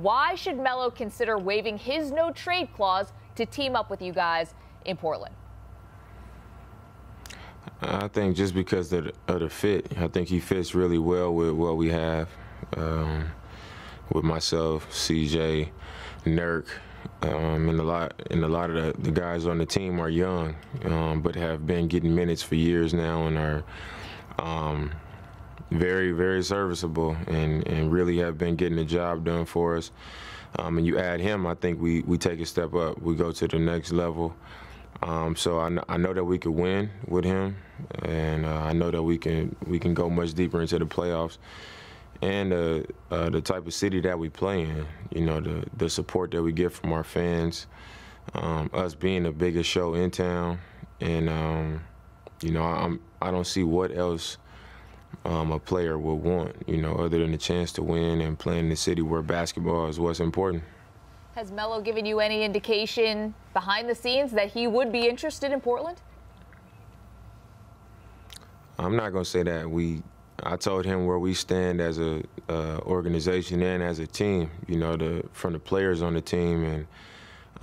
Why should Mello consider waiving his no trade clause to team up with you guys in Portland? I think just because of the, of the fit, I think he fits really well with what we have, um, with myself, CJ, Nurk, um, and a lot and a lot of the, the guys on the team are young, um, but have been getting minutes for years now and are um, very, very serviceable and, and really have been getting the job done for us. Um, and you add him, I think we, we take a step up. We go to the next level. Um, so I, I, know that we could win with him, and uh, I know that we can we can go much deeper into the playoffs. And uh, uh, the type of city that we play in, you know, the the support that we get from our fans, um, us being the biggest show in town, and um, you know, I'm I don't see what else um, a player would want, you know, other than the chance to win and play in the city where basketball is what's important. Has Mello given you any indication behind the scenes that he would be interested in Portland? I'm not going to say that. We, I told him where we stand as a uh, organization and as a team, you know, the, from the players on the team and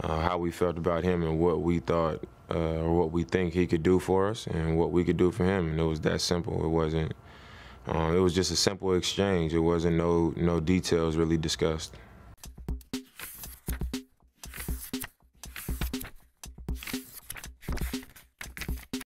uh, how we felt about him and what we thought uh, or what we think he could do for us and what we could do for him. And it was that simple. It wasn't – um, it was just a simple exchange. It wasn't no no details really discussed.